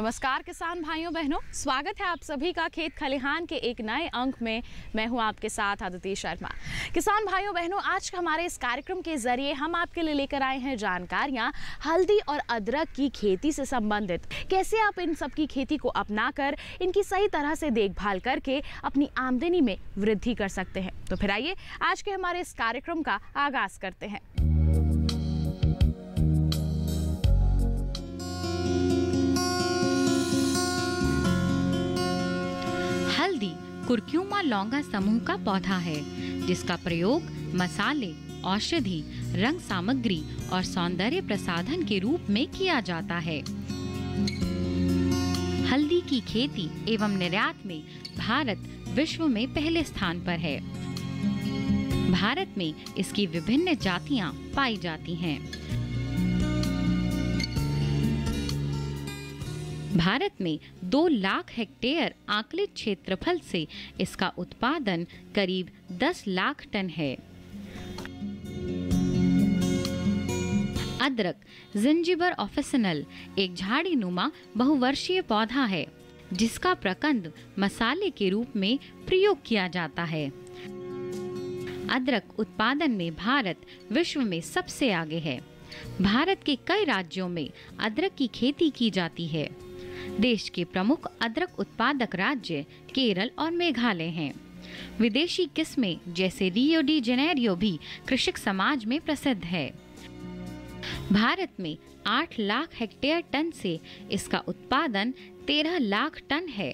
नमस्कार किसान भाइयों बहनों स्वागत है आप सभी का खेत खलिहान के एक नए अंक में मैं हूं आपके साथ आदित्य शर्मा किसान भाइयों बहनों आज हमारे इस कार्यक्रम के जरिए हम आपके लिए लेकर आए हैं जानकारियां हल्दी और अदरक की खेती से संबंधित कैसे आप इन सब की खेती को अपना कर इनकी सही तरह से देखभाल करके अपनी आमदनी में वृद्धि कर सकते हैं तो फिर आइए आज के हमारे इस कार्यक्रम का आगाज करते हैं हल्दी कुर्क्यूमा लौंगा समूह का पौधा है जिसका प्रयोग मसाले औषधि रंग सामग्री और सौंदर्य प्रसाधन के रूप में किया जाता है हल्दी की खेती एवं निर्यात में भारत विश्व में पहले स्थान पर है भारत में इसकी विभिन्न जातिया पाई जाती हैं भारत में दो लाख हेक्टेयर आकलित क्षेत्रफल से इसका उत्पादन करीब 10 लाख टन है अदरक जिंजिबर ऑफिसनल एक झाड़ी नुमा बहुवर्षीय पौधा है जिसका प्रकंद मसाले के रूप में प्रयोग किया जाता है अदरक उत्पादन में भारत विश्व में सबसे आगे है भारत के कई राज्यों में अदरक की खेती की जाती है देश के प्रमुख अदरक उत्पादक राज्य केरल और मेघालय हैं विदेशी किस्में जैसे रियो डी जेनेरियो भी कृषक समाज में प्रसिद्ध है भारत में 8 लाख हेक्टेयर टन से इसका उत्पादन 13 लाख टन है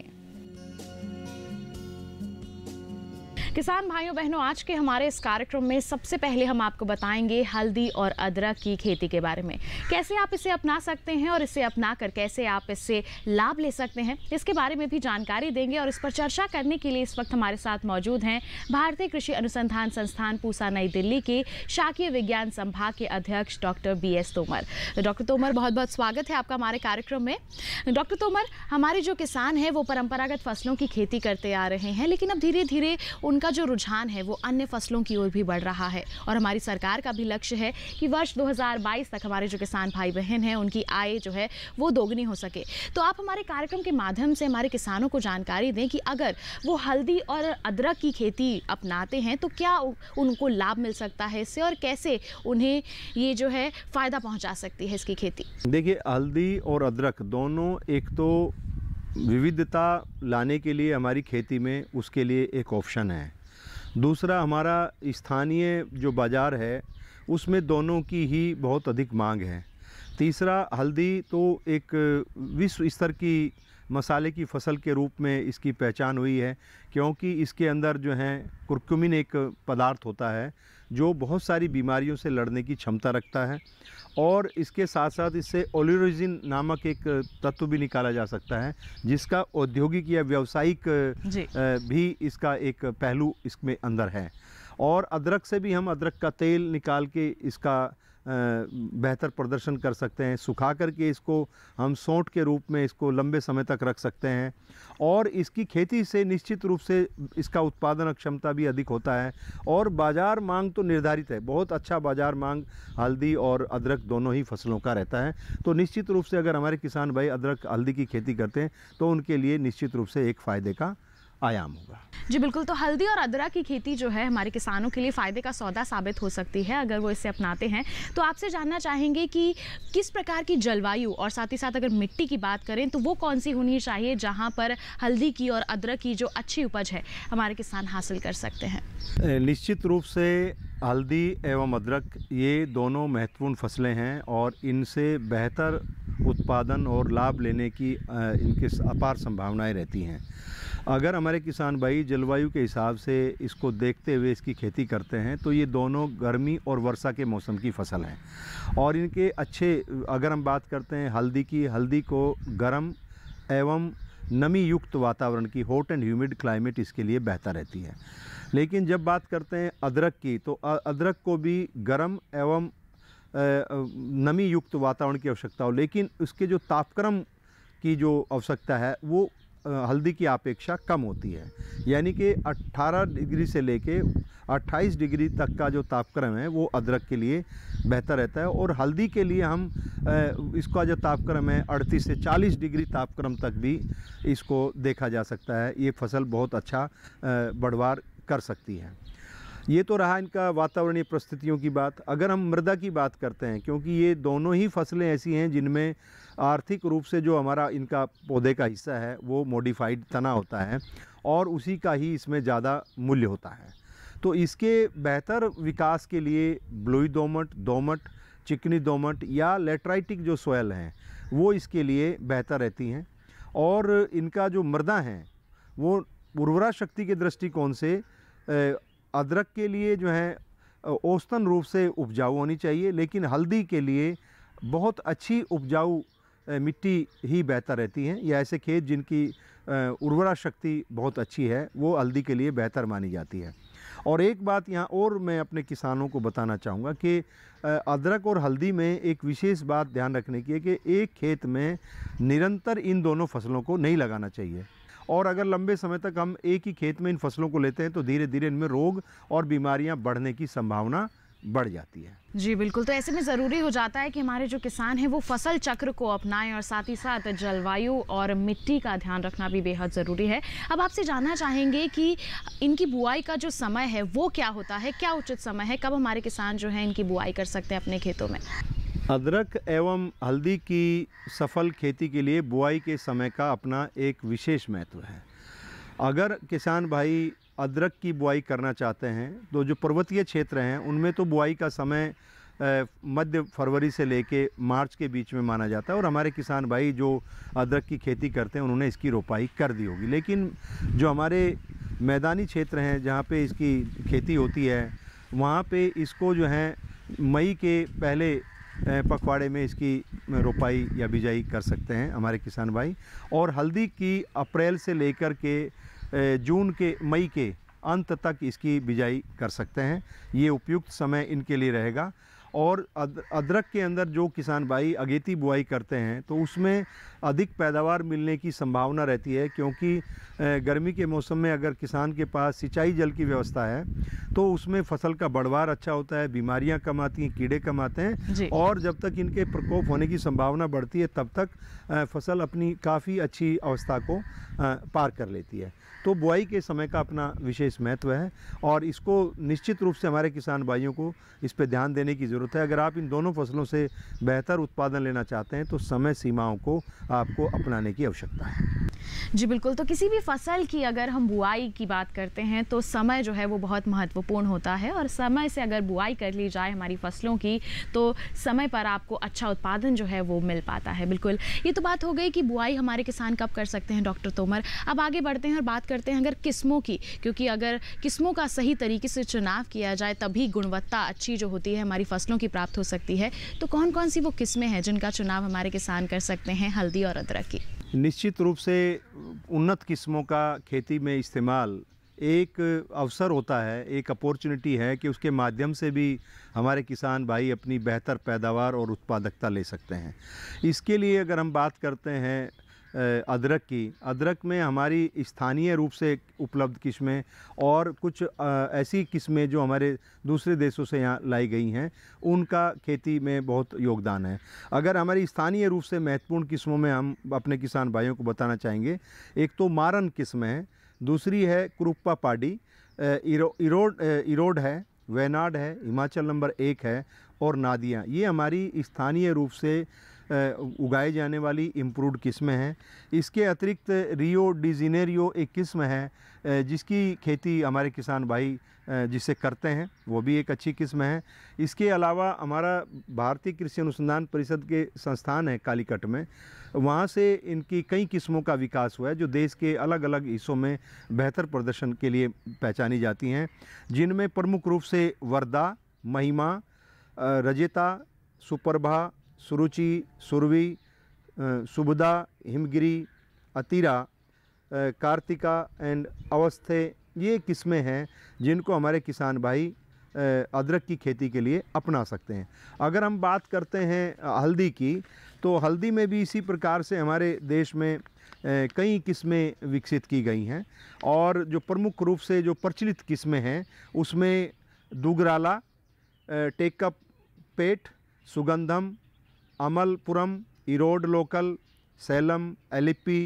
किसान भाइयों बहनों आज के हमारे इस कार्यक्रम में सबसे पहले हम आपको बताएंगे हल्दी और अदरक की खेती के बारे में कैसे आप इसे अपना सकते हैं और इसे अपना कर कैसे आप इससे लाभ ले सकते हैं इसके बारे में भी जानकारी देंगे और इस पर चर्चा करने के लिए इस वक्त हमारे साथ मौजूद हैं भारतीय कृषि अनुसंधान संस्थान पूसा नई दिल्ली के शाकीय विज्ञान संभाग के अध्यक्ष doctor B S Tomar doctor Tomar बहुत बहुत स्वागत है आपका हमारे कार्यक्रम में डॉक्टर तोमर हमारे जो किसान हैं वो परंपरागत फसलों की खेती करते आ रहे हैं लेकिन अब धीरे धीरे उनका इनका जो रुझान है वो अन्य फसलों की ओर भी बढ़ रहा है और हमारी सरकार का भी लक्ष्य है कि वर्ष 2022 तक हमारे जो किसान भाई बहन हैं उनकी आय जो है वो दोगुनी हो सके तो आप हमारे कार्यक्रम के माध्यम से हमारे किसानों को जानकारी दें कि अगर वो हल्दी और अदरक की खेती अपनाते हैं तो क्या उनको लाभ मिल सकता है इससे और कैसे उन्हें ये जो है फ़ायदा पहुँचा सकती है इसकी खेती देखिए हल्दी और अदरक दोनों एक तो विविधता लाने के लिए हमारी खेती में उसके लिए एक ऑप्शन है दूसरा हमारा स्थानीय जो बाज़ार है उसमें दोनों की ही बहुत अधिक मांग है तीसरा हल्दी तो एक विश्व स्तर की मसाले की फसल के रूप में इसकी पहचान हुई है क्योंकि इसके अंदर जो है कुरकुमिन एक पदार्थ होता है जो बहुत सारी बीमारियों से लड़ने की क्षमता रखता है और इसके साथ साथ इससे ओलिरोजिन नामक एक तत्व भी निकाला जा सकता है जिसका औद्योगिक या व्यावसायिक भी इसका एक पहलू इसमें अंदर है और अदरक से भी हम अदरक का तेल निकाल के इसका बेहतर प्रदर्शन कर सकते हैं सुखा करके इसको हम सौंठ के रूप में इसको लंबे समय तक रख सकते हैं और इसकी खेती से निश्चित रूप से इसका उत्पादन क्षमता भी अधिक होता है और बाज़ार मांग तो निर्धारित है बहुत अच्छा बाज़ार मांग हल्दी और अदरक दोनों ही फसलों का रहता है तो निश्चित रूप से अगर हमारे किसान भाई अदरक हल्दी की खेती करते हैं तो उनके लिए निश्चित रूप से एक फ़ायदे का आयाम होगा जी बिल्कुल तो हल्दी और अदरक की खेती जो है हमारे किसानों के लिए फ़ायदे का सौदा साबित हो सकती है अगर वो इसे अपनाते हैं तो आपसे जानना चाहेंगे कि किस प्रकार की जलवायु और साथ ही साथ अगर मिट्टी की बात करें तो वो कौन सी होनी चाहिए जहाँ पर हल्दी की और अदरक की जो अच्छी उपज है हमारे किसान हासिल कर सकते हैं निश्चित रूप से हल्दी एवं अदरक ये दोनों महत्वपूर्ण फसलें हैं और इनसे बेहतर उत्पादन और लाभ लेने की इनके अपार संभावनाएं रहती हैं अगर हमारे किसान भाई जलवायु के हिसाब से इसको देखते हुए इसकी खेती करते हैं तो ये दोनों गर्मी और वर्षा के मौसम की फसल हैं और इनके अच्छे अगर हम बात करते हैं हल्दी की हल्दी को गर्म एवं नमी युक्त वातावरण की हॉट एंड ह्यूमिड क्लाइमेट इसके लिए बेहतर रहती है लेकिन जब बात करते हैं अदरक की तो अदरक को भी गर्म एवं नमी युक्त वातावरण की आवश्यकता हो लेकिन उसके जो तापक्रम की जो आवश्यकता है वो हल्दी की अपेक्षा कम होती है यानी कि 18 डिग्री से लेके 28 डिग्री तक का जो तापक्रम है वो अदरक के लिए बेहतर रहता है और हल्दी के लिए हम इसका जो तापक्रम है 38 से 40 डिग्री तापक्रम तक भी इसको देखा जा सकता है ये फसल बहुत अच्छा बढ़वार कर सकती है ये तो रहा इनका वातावरणीय परिस्थितियों की बात अगर हम मृदा की बात करते हैं क्योंकि ये दोनों ही फसलें ऐसी हैं जिनमें आर्थिक रूप से जो हमारा इनका पौधे का हिस्सा है वो मॉडिफाइड तना होता है और उसी का ही इसमें ज़्यादा मूल्य होता है तो इसके बेहतर विकास के लिए ब्लूई दोमट दोमट चिकनी दोमट या लेटराइटिक जो सोयल हैं वो इसके लिए बेहतर रहती हैं और इनका जो मृदा हैं वो उर्वरा शक्ति के दृष्टिकोण से अदरक के लिए जो है औसतन रूप से उपजाऊ होनी चाहिए लेकिन हल्दी के लिए बहुत अच्छी उपजाऊ मिट्टी ही बेहतर रहती है या ऐसे खेत जिनकी उर्वरा शक्ति बहुत अच्छी है वो हल्दी के लिए बेहतर मानी जाती है और एक बात यहाँ और मैं अपने किसानों को बताना चाहूँगा कि अदरक और हल्दी में एक विशेष बात ध्यान रखने की है कि एक खेत में निरंतर इन दोनों फसलों को नहीं लगाना चाहिए और अगर लंबे समय तक हम एक ही खेत में इन फसलों को लेते हैं तो धीरे धीरे इनमें रोग और बीमारियाँ बढ़ने की संभावना बढ़ जाती है जी बिल्कुल तो ऐसे में ज़रूरी हो जाता है कि हमारे जो किसान हैं वो फसल चक्र को अपनाएं और साथ ही साथ जलवायु और मिट्टी का ध्यान रखना भी बेहद ज़रूरी है अब आपसे जानना चाहेंगे कि इनकी बुआई का जो समय है वो क्या होता है क्या उचित समय है कब हमारे किसान जो है इनकी बुआई कर सकते हैं अपने खेतों में अदरक एवं हल्दी की सफल खेती के लिए बुआई के समय का अपना एक विशेष महत्व है अगर किसान भाई अदरक की बुआई करना चाहते हैं तो जो पर्वतीय क्षेत्र हैं उनमें तो बुआई का समय मध्य फरवरी से लेके मार्च के बीच में माना जाता है और हमारे किसान भाई जो अदरक की खेती करते हैं उन्होंने इसकी रोपाई कर दी होगी लेकिन जो हमारे मैदानी क्षेत्र हैं जहाँ पे इसकी खेती होती है वहाँ पे इसको जो है मई के पहले पखवाड़े में इसकी रोपाई या बिजाई कर सकते हैं हमारे किसान भाई और हल्दी की अप्रैल से लेकर के जून के मई के अंत तक इसकी बिजाई कर सकते हैं ये उपयुक्त समय इनके लिए रहेगा और अदरक के अंदर जो किसान भाई अगेती बुआई करते हैं तो उसमें अधिक पैदावार मिलने की संभावना रहती है क्योंकि गर्मी के मौसम में अगर किसान के पास सिंचाई जल की व्यवस्था है तो उसमें फसल का बढ़वार अच्छा होता है बीमारियां कम आती हैं कीड़े कम आते हैं और जब तक इनके प्रकोप होने की संभावना बढ़ती है तब तक फसल अपनी काफ़ी अच्छी अवस्था को पार कर लेती है तो बुआई के समय का अपना विशेष महत्व है और इसको निश्चित रूप से हमारे किसान भाइयों को इस पर ध्यान देने की ज़रूरत ज़रूरत है अगर आप इन दोनों फसलों से बेहतर उत्पादन लेना चाहते हैं तो समय सीमाओं को आपको अपनाने की आवश्यकता है जी बिल्कुल तो किसी भी फसल की अगर हम बुआई की बात करते हैं तो समय जो है वो बहुत महत्वपूर्ण होता है और समय से अगर बुआई कर ली जाए हमारी फसलों की तो समय पर आपको अच्छा उत्पादन जो है वो मिल पाता है बिल्कुल ये तो बात हो गई कि बुआई हमारे किसान कब कर सकते हैं डॉक्टर तोमर अब आगे बढ़ते हैं और बात करते हैं अगर किस्मों की क्योंकि अगर किस्मों का सही तरीके से चुनाव किया जाए तभी गुणवत्ता अच्छी जो होती है हमारी फसलों फसलों की प्राप्त हो सकती है तो कौन कौन सी वो किस्में हैं जिनका चुनाव हमारे किसान कर सकते हैं हल्दी और अदरक की निश्चित रूप से उन्नत किस्मों का खेती में इस्तेमाल एक अवसर होता है एक अपॉर्चुनिटी है कि उसके माध्यम से भी हमारे किसान भाई अपनी बेहतर पैदावार और उत्पादकता ले सकते हैं इसके लिए अगर हम बात करते हैं अदरक की अदरक में हमारी स्थानीय रूप से उपलब्ध किस्में और कुछ ऐसी किस्में जो हमारे दूसरे देशों से यहाँ लाई गई हैं उनका खेती में बहुत योगदान है अगर हमारी स्थानीय रूप से महत्वपूर्ण किस्मों में हम अपने किसान भाइयों को बताना चाहेंगे एक तो मारन किस्म है दूसरी है क्रुप्पा पाडी इरो, इरोड इरोड है वेनाड है हिमाचल नंबर एक है और नादियाँ ये हमारी स्थानीय रूप से उगाई जाने वाली इम्प्रूवड किस्में हैं इसके अतिरिक्त रियो डिजीनेरियो एक किस्म है जिसकी खेती हमारे किसान भाई जिसे करते हैं वो भी एक अच्छी किस्म है इसके अलावा हमारा भारतीय कृषि अनुसंधान परिषद के संस्थान है कालीकट में वहाँ से इनकी कई किस्मों का विकास हुआ है जो देश के अलग अलग हिस्सों में बेहतर प्रदर्शन के लिए पहचानी जाती हैं जिनमें प्रमुख रूप से वर्दा महिमा रजेता सुपरभा सुरुचि सुरवी सुबदा हिमगिरी अतिरा कार्तिका एंड अवस्थे ये किस्में हैं जिनको हमारे किसान भाई अदरक की खेती के लिए अपना सकते हैं अगर हम बात करते हैं हल्दी की तो हल्दी में भी इसी प्रकार से हमारे देश में कई किस्में विकसित की गई हैं और जो प्रमुख रूप से जो प्रचलित किस्में हैं उसमें दुगराला टेकअप पेट सुगंधम अमलपुरम इरोड लोकल सैलम एलिपी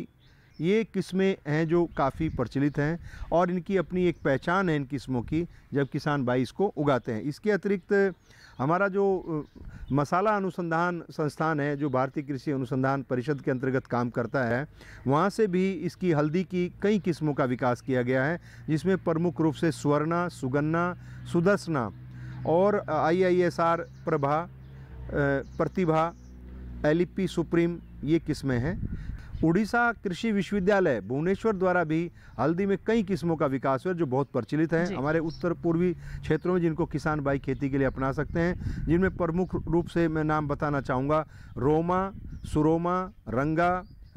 ये किस्में हैं जो काफ़ी प्रचलित हैं और इनकी अपनी एक पहचान है इन किस्मों की जब किसान भाई इसको उगाते हैं इसके अतिरिक्त हमारा जो मसाला अनुसंधान संस्थान है जो भारतीय कृषि अनुसंधान परिषद के अंतर्गत काम करता है वहाँ से भी इसकी हल्दी की कई किस्मों का विकास किया गया है जिसमें प्रमुख रूप से स्वर्णा सुगन्ना सुदर्शना और I I S R Prabha Prathibha Alleppey supreme ये किस्में हैं उड़ीसा कृषि विश्वविद्यालय भुवनेश्वर द्वारा भी हल्दी में कई किस्मों का विकास हुआ जो बहुत प्रचलित हैं हमारे उत्तर पूर्वी क्षेत्रों में जिनको किसान भाई खेती के लिए अपना सकते हैं जिनमें प्रमुख रूप से मैं नाम बताना चाहूँगा रोमा सुरोमा रंगा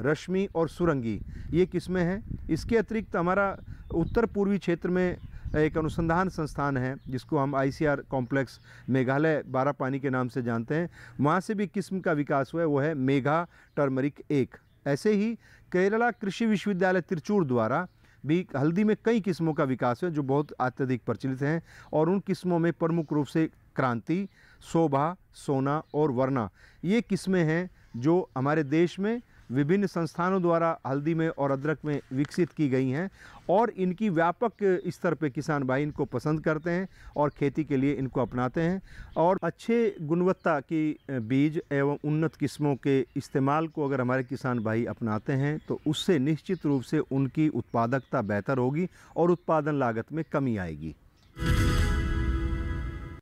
रश्मि और सुरंगी ये किस्में हैं इसके अतिरिक्त हमारा उत्तर पूर्वी क्षेत्र में एक अनुसंधान संस्थान है जिसको हम आईसीआर कॉम्प्लेक्स मेघालय बारा पानी के नाम से जानते हैं वहाँ से भी किस्म का विकास हुआ है वो है मेघा टर्मरिक एक ऐसे ही केरला कृषि विश्वविद्यालय त्रिचूर द्वारा भी हल्दी में कई किस्मों का विकास है जो बहुत अत्यधिक प्रचलित हैं और उन किस्मों में प्रमुख रूप से क्रांति शोभा सोना और वरना ये किस्में हैं जो हमारे देश में विभिन्न संस्थानों द्वारा हल्दी में और अदरक में विकसित की गई हैं और इनकी व्यापक स्तर पर किसान भाई इनको पसंद करते हैं और खेती के लिए इनको अपनाते हैं और अच्छे गुणवत्ता की बीज एवं उन्नत किस्मों के इस्तेमाल को अगर हमारे किसान भाई अपनाते हैं तो उससे निश्चित रूप से उनकी उत्पादकता बेहतर होगी और उत्पादन लागत में कमी आएगी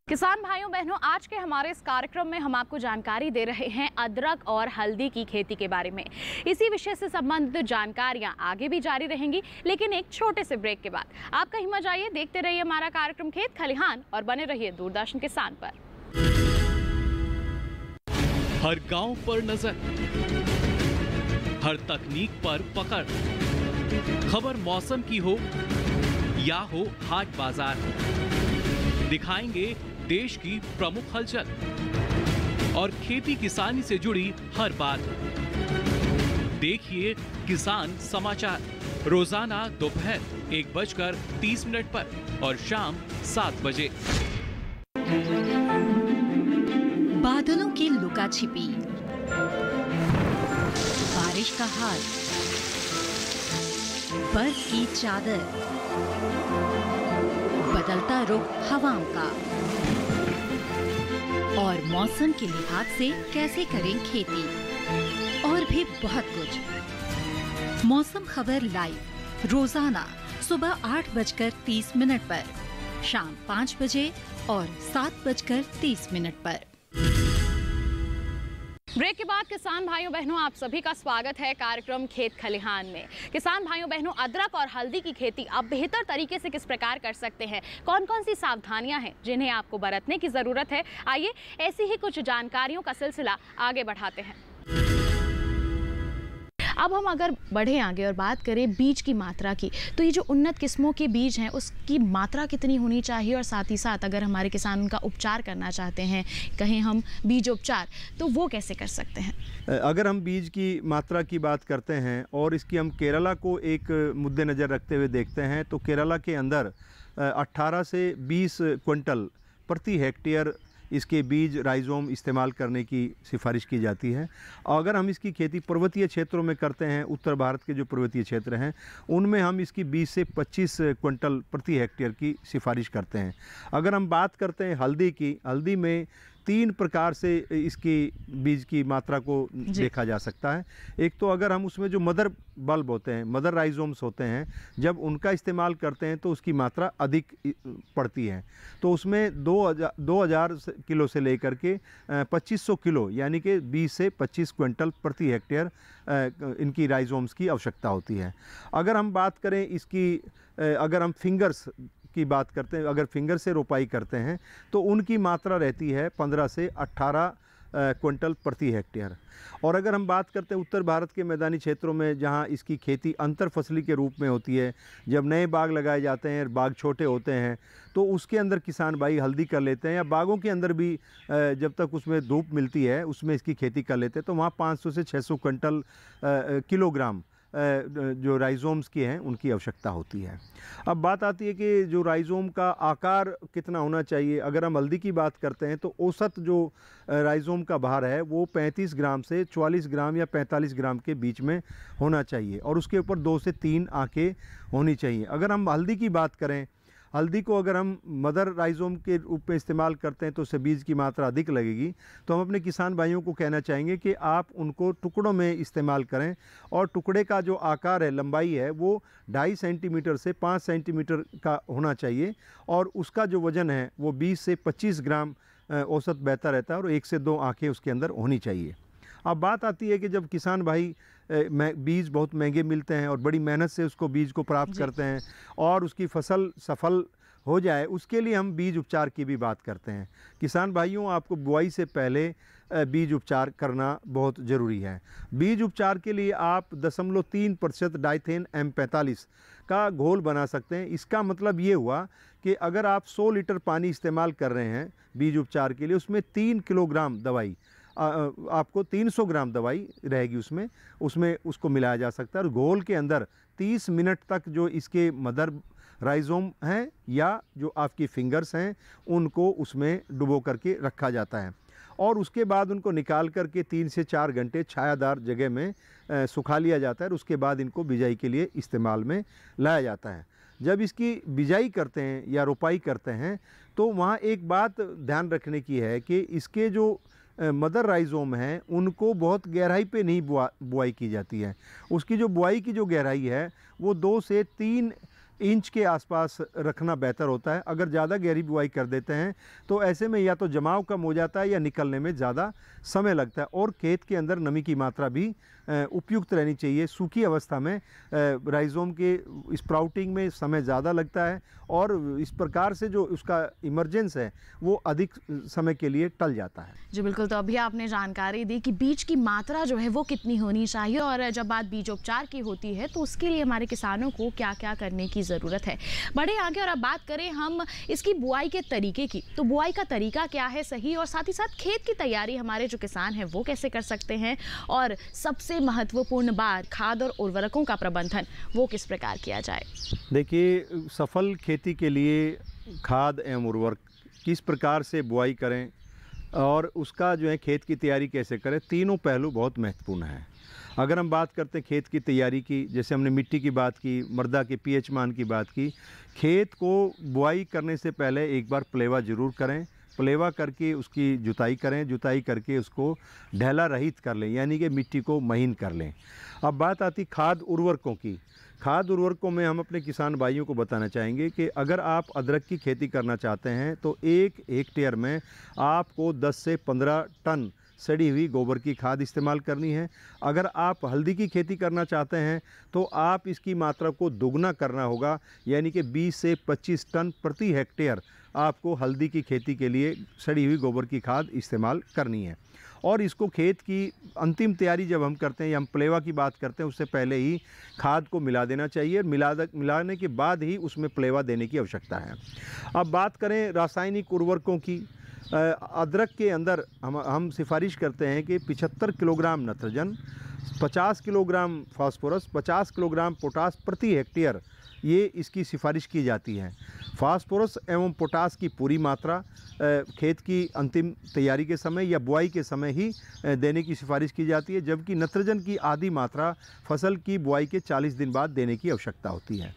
किसान भाइयों बहनों आज के हमारे इस कार्यक्रम में हम आपको जानकारी दे रहे हैं अदरक और हल्दी की खेती के बारे में इसी विषय से संबंधित जानकारियां आगे भी जारी रहेंगी लेकिन एक छोटे से ब्रेक के बाद आप कहीं मत जाइए देखते रहिए हमारा कार्यक्रम खेत खलिहान और बने रहिए दूरदर्शन किसान पर हर गांव पर नजर हर तकनीक पर पकड़ खबर मौसम की हो या हो हाट बाजार दिखाएंगे देश की प्रमुख हलचल और खेती किसानी से जुड़ी हर बात देखिए किसान समाचार रोजाना दोपहर एक बजकर तीस मिनट पर और शाम सात बजे बादलों की लुका छिपी बारिश का हाल बर्फ की चादर बदलता रुख हवाओं का और मौसम के लिहाज से कैसे करें खेती और भी बहुत कुछ मौसम खबर लाइव रोजाना सुबह आठ बजकर तीस मिनट पर शाम पाँच बजे और सात बजकर तीस मिनट पर ब्रेक के बाद किसान भाइयों बहनों आप सभी का स्वागत है कार्यक्रम खेत खलिहान में किसान भाइयों बहनों अदरक और हल्दी की खेती आप बेहतर तरीके से किस प्रकार कर सकते हैं कौन कौन सी सावधानियां हैं जिन्हें आपको बरतने की ज़रूरत है आइए ऐसी ही कुछ जानकारियों का सिलसिला आगे बढ़ाते हैं अब हम अगर बढ़ें आगे और बात करें बीज की मात्रा की तो ये जो उन्नत किस्मों के बीज हैं उसकी मात्रा कितनी होनी चाहिए और साथ ही साथ अगर हमारे किसान उनका उपचार करना चाहते हैं कहें हम बीज उपचार तो वो कैसे कर सकते हैं अगर हम बीज की मात्रा की बात करते हैं और इसकी हम केरला को एक मुद्दे नज़र रखते हुए देखते हैं तो केरला के अंदर 18 से 20 क्विंटल प्रति हेक्टेयर इसके बीज राइजोम इस्तेमाल करने की सिफारिश की जाती है और अगर हम इसकी खेती पर्वतीय क्षेत्रों में करते हैं उत्तर भारत के जो पर्वतीय क्षेत्र हैं उनमें हम इसकी 20 से 25 क्विंटल प्रति हेक्टेयर की सिफारिश करते हैं अगर हम बात करते हैं हल्दी की हल्दी में तीन प्रकार से इसकी बीज की मात्रा को देखा जा सकता है एक तो अगर हम उसमें जो मदर बल्ब होते हैं मदर राइजोम्स होते हैं जब उनका इस्तेमाल करते हैं तो उसकी मात्रा अधिक पड़ती है तो उसमें दो हजार दो हज़ार किलो से लेकर के पच्चीस सौ किलो यानी कि बीस से पच्चीस क्विंटल प्रति हेक्टेयर इनकी राइजोम्स की आवश्यकता होती है अगर हम बात करें इसकी अगर हम फिंगर्स की बात करते हैं अगर फिंगर से रोपाई करते हैं तो उनकी मात्रा रहती है पंद्रह से अट्ठारह क्विंटल प्रति हेक्टेयर और अगर हम बात करते हैं उत्तर भारत के मैदानी क्षेत्रों में जहाँ इसकी खेती अंतर फसली के रूप में होती है जब नए बाग लगाए जाते हैं बाग छोटे होते हैं तो उसके अंदर किसान भाई हल्दी कर लेते हैं या बागों के अंदर भी जब तक उसमें धूप मिलती है उसमें इसकी खेती कर लेते हैं तो वहाँ पाँच से छः क्विंटल किलोग्राम जो राइजोम्स के हैं उनकी आवश्यकता होती है अब बात आती है कि जो राइजोम का आकार कितना होना चाहिए अगर हम हल्दी की बात करते हैं तो औसत जो राइजोम का भार है वो 35 ग्राम से 44 ग्राम या 45 ग्राम के बीच में होना चाहिए और उसके ऊपर दो से तीन आँखें होनी चाहिए अगर हम हल्दी की बात करें हल्दी को अगर हम मदर राइजोम के रूप में इस्तेमाल करते हैं तो उससे बीज की मात्रा अधिक लगेगी तो हम अपने किसान भाइयों को कहना चाहेंगे कि आप उनको टुकड़ों में इस्तेमाल करें और टुकड़े का जो आकार है लंबाई है वो ढाई सेंटीमीटर से पाँच सेंटीमीटर का होना चाहिए और उसका जो वज़न है वो बीस से पच्चीस ग्राम औसत बेहतर रहता है और एक से दो आँखें उसके अंदर होनी चाहिए अब बात आती है कि जब किसान भाई बीज बहुत महंगे मिलते हैं और बड़ी मेहनत से उसको बीज को प्राप्त करते हैं और उसकी फसल सफल हो जाए उसके लिए हम बीज उपचार की भी बात करते हैं किसान भाइयों आपको बुआई से पहले बीज उपचार करना बहुत ज़रूरी है बीज उपचार के लिए आप दशमलव तीन प्रतिशत डाइथेन एम पैंतालीस का घोल बना सकते हैं इसका मतलब ये हुआ कि अगर आप 100 लीटर पानी इस्तेमाल कर रहे हैं बीज उपचार के लिए उसमें तीन किलोग्राम दवाई आपको 300 ग्राम दवाई रहेगी उसमें उसमें उसको मिलाया जा सकता है और घोल के अंदर 30 मिनट तक जो इसके मदर राइजोम हैं या जो आपकी फिंगर्स हैं उनको उसमें डुबो करके रखा जाता है और उसके बाद उनको निकाल करके तीन से चार घंटे छायादार जगह में सुखा लिया जाता है और उसके बाद इनको बिजाई के लिए इस्तेमाल में लाया जाता है जब इसकी बिजाई करते हैं या रोपाई करते हैं तो वहाँ एक बात ध्यान रखने की है कि इसके जो मदर राइजोम हैं उनको बहुत गहराई पे नहीं बुआ बुआई की जाती है उसकी जो बुआई की जो गहराई है वो दो से तीन इंच के आसपास रखना बेहतर होता है अगर ज़्यादा गहरी बुआई कर देते हैं तो ऐसे में या तो जमाव कम हो जाता है या निकलने में ज़्यादा समय लगता है और खेत के अंदर नमी की मात्रा भी उपयुक्त रहनी चाहिए सूखी अवस्था में राइजोम के स्प्राउटिंग में समय ज़्यादा लगता है और इस प्रकार से जो उसका इमरजेंस है वो अधिक समय के लिए टल जाता है जी बिल्कुल तो अभी आपने जानकारी दी कि बीज की मात्रा जो है वो कितनी होनी चाहिए और जब बात बीजोपचार की होती है तो उसके लिए हमारे किसानों को क्या क्या करने की ज़रूरत है बढ़े आगे और अब बात करें हम इसकी बुआई के तरीके की तो बुआई का तरीका क्या है सही और साथ ही साथ खेत की तैयारी हमारे जो किसान हैं वो कैसे कर सकते हैं और सबसे महत्वपूर्ण बात खाद और उर्वरकों का प्रबंधन वो किस प्रकार किया जाए देखिए सफल खेती के लिए खाद एवं उर्वरक किस प्रकार से बुआई करें और उसका जो है खेत की तैयारी कैसे करें तीनों पहलू बहुत महत्वपूर्ण हैं अगर हम बात करते हैं खेत की तैयारी की जैसे हमने मिट्टी की बात की मर्दा के पीएच मान की बात की खेत को बुआई करने से पहले एक बार प्लेवा ज़रूर करें प्लेवा करके उसकी जुताई करें जुताई करके उसको ढेला रहित कर लें यानी कि मिट्टी को महीन कर लें अब बात आती खाद उर्वरकों की खाद उर्वरकों में हम अपने किसान भाइयों को बताना चाहेंगे कि अगर आप अदरक की खेती करना चाहते हैं तो एक हेक्टेयर में आपको 10 से 15 टन सड़ी हुई गोबर की खाद इस्तेमाल करनी है अगर आप हल्दी की खेती करना चाहते हैं तो आप इसकी मात्रा को दोगुना करना होगा यानी कि 20 से 25 टन प्रति हेक्टेयर आपको हल्दी की खेती के लिए सड़ी हुई गोबर की खाद इस्तेमाल करनी है और इसको खेत की अंतिम तैयारी जब हम करते हैं या हम प्लेवा की बात करते हैं उससे पहले ही खाद को मिला देना चाहिए मिला मिलाने के बाद ही उसमें प्लेवा देने की आवश्यकता है अब बात करें रासायनिक उर्वरकों की अदरक के अंदर हम हम सिफारिश करते हैं कि 75 किलोग्राम नत्रजन 50 किलोग्राम फास्फोरस 50 किलोग्राम पोटास प्रति हेक्टेयर ये इसकी सिफारिश की जाती है फास्फोरस एवं पोटास की पूरी मात्रा खेत की अंतिम तैयारी के समय या बुआई के समय ही देने की सिफारिश की जाती है जबकि नत्रजन की आधी मात्रा फसल की बुआई के 40 दिन बाद देने की आवश्यकता होती है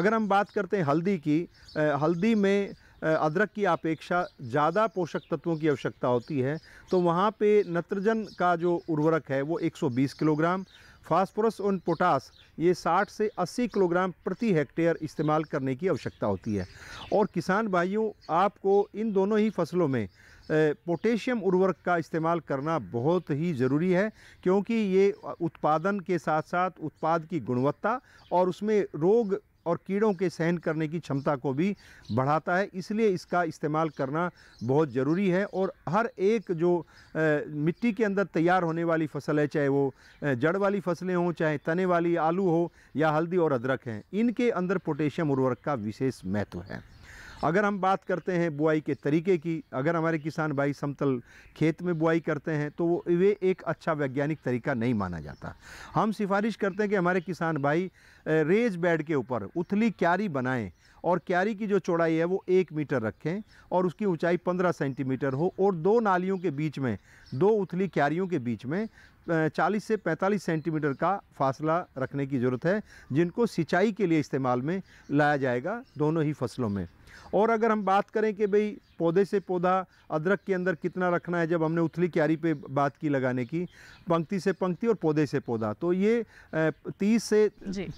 अगर हम बात करते हैं हल्दी की हल्दी में अदरक की अपेक्षा ज़्यादा पोषक तत्वों की आवश्यकता होती है तो वहाँ पे नत्रजन का जो उर्वरक है वो 120 किलोग्राम फास्फोरस और पोटास ये 60 से 80 किलोग्राम प्रति हेक्टेयर इस्तेमाल करने की आवश्यकता होती है और किसान भाइयों आपको इन दोनों ही फसलों में पोटेशियम उर्वरक का इस्तेमाल करना बहुत ही ज़रूरी है क्योंकि ये उत्पादन के साथ साथ उत्पाद की गुणवत्ता और उसमें रोग और कीड़ों के सहन करने की क्षमता को भी बढ़ाता है इसलिए इसका इस्तेमाल करना बहुत ज़रूरी है और हर एक जो मिट्टी के अंदर तैयार होने वाली फसल है चाहे वो जड़ वाली फसलें हों चाहे तने वाली आलू हो या हल्दी और अदरक हैं इनके अंदर पोटेशियम उर्वरक का विशेष महत्व है अगर हम बात करते हैं बुआई के तरीके की अगर हमारे किसान भाई समतल खेत में बुआई करते हैं तो वो वे एक अच्छा वैज्ञानिक तरीका नहीं माना जाता हम सिफारिश करते हैं कि हमारे किसान भाई रेज बेड के ऊपर उथली क्यारी बनाएं और क्यारी की जो चौड़ाई है वो एक मीटर रखें और उसकी ऊंचाई पंद्रह सेंटीमीटर हो और दो नालियों के बीच में दो उथली क्यारियों के बीच में 40 से 45 सेंटीमीटर का फासला रखने की ज़रूरत है जिनको सिंचाई के लिए इस्तेमाल में लाया जाएगा दोनों ही फसलों में और अगर हम बात करें कि भाई पौधे से पौधा अदरक के अंदर कितना रखना है जब हमने उथली क्यारी पे बात की लगाने की पंक्ति से पंक्ति और पौधे से पौधा तो ये तीस से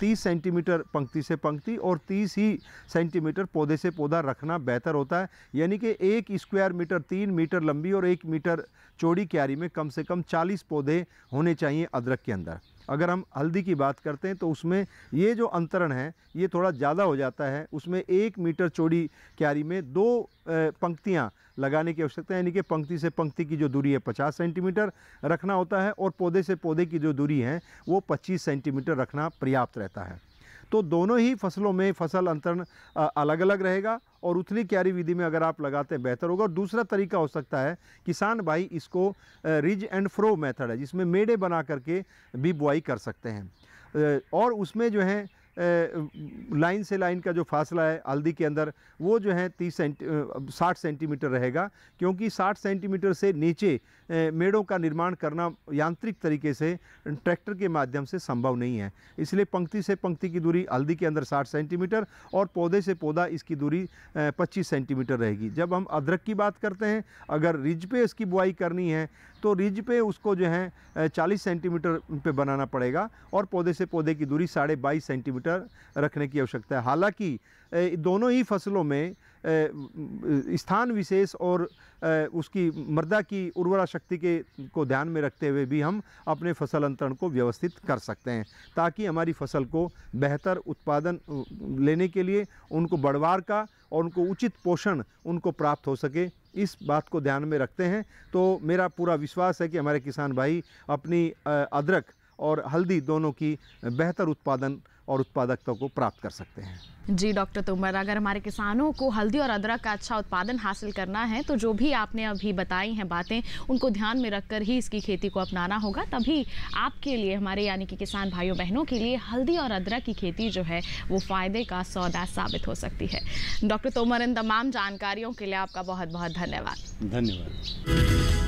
तीस सेंटीमीटर पंक्ति से पंक्ति और तीस ही सेंटीमीटर पौधे से पौधा रखना बेहतर होता है यानी कि एक स्क्वायर मीटर तीन मीटर लंबी और एक मीटर चौड़ी क्यारी में कम से कम चालीस पौधे होने चाहिए अदरक के अंदर अगर हम हल्दी की बात करते हैं तो उसमें ये जो अंतरण है ये थोड़ा ज़्यादा हो जाता है उसमें एक मीटर चौड़ी क्यारी में दो पंक्तियाँ लगाने की आवश्यकता है यानी कि पंक्ति से पंक्ति की जो दूरी है 50 सेंटीमीटर रखना होता है और पौधे से पौधे की जो दूरी है वो 25 सेंटीमीटर रखना पर्याप्त रहता है तो दोनों ही फसलों में फसल अंतरण अलग अलग रहेगा और उथली क्यारी विधि में अगर आप लगाते हैं बेहतर होगा और दूसरा तरीका हो सकता है किसान भाई इसको रिज एंड फ्रो मेथड है जिसमें मेड़े बना करके भी बुआई कर सकते हैं और उसमें जो है लाइन से लाइन का जो फासला है हल्दी के अंदर वो जो है तीस सेंटी साठ सेंटीमीटर रहेगा क्योंकि साठ सेंटीमीटर से नीचे मेड़ों का निर्माण करना यांत्रिक तरीके से ट्रैक्टर के माध्यम से संभव नहीं है इसलिए पंक्ति से पंक्ति की दूरी हल्दी के अंदर साठ सेंटीमीटर और पौधे से पौधा इसकी दूरी पच्चीस सेंटीमीटर रहेगी जब हम अदरक की बात करते हैं अगर रिज पे इसकी बुआई करनी है तो रिज पे उसको जो है चालीस सेंटीमीटर पर बनाना पड़ेगा और पौधे से पौधे की दूरी साढ़े बाईस सेंटीमीटर किलोमीटर रखने की आवश्यकता है हालांकि दोनों ही फसलों में स्थान विशेष और उसकी मृदा की उर्वरा शक्ति के को ध्यान में रखते हुए भी हम अपने फसल अंतरण को व्यवस्थित कर सकते हैं ताकि हमारी फसल को बेहतर उत्पादन लेने के लिए उनको बढ़वार का और उनको उचित पोषण उनको प्राप्त हो सके इस बात को ध्यान में रखते हैं तो मेरा पूरा विश्वास है कि हमारे किसान भाई अपनी अदरक और हल्दी दोनों की बेहतर उत्पादन और उत्पादकता को प्राप्त कर सकते हैं जी डॉक्टर तोमर अगर हमारे किसानों को हल्दी और अदरक का अच्छा उत्पादन हासिल करना है तो जो भी आपने अभी बताई हैं बातें उनको ध्यान में रखकर ही इसकी खेती को अपनाना होगा तभी आपके लिए हमारे यानी कि किसान भाइयों बहनों के लिए हल्दी और अदरक की खेती जो है वो फ़ायदे का सौदा साबित हो सकती है डॉक्टर तोमर इन तमाम जानकारियों के लिए आपका बहुत बहुत धन्यवाद धन्यवाद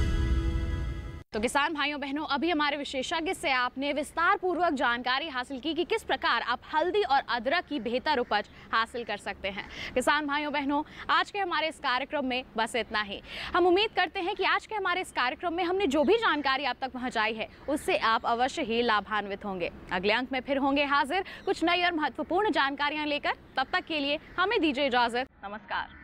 तो किसान भाइयों बहनों अभी हमारे विशेषज्ञ से आपने विस्तार पूर्वक जानकारी हासिल की कि किस प्रकार आप हल्दी और अदरक की बेहतर उपज हासिल कर सकते हैं किसान भाइयों बहनों आज के हमारे इस कार्यक्रम में बस इतना ही हम उम्मीद करते हैं कि आज के हमारे इस कार्यक्रम में हमने जो भी जानकारी आप तक पहुँचाई है उससे आप अवश्य ही लाभान्वित होंगे अगले अंक में फिर होंगे हाजिर कुछ नई और महत्वपूर्ण जानकारियाँ लेकर तब तक के लिए हमें दीजिए इजाज़त नमस्कार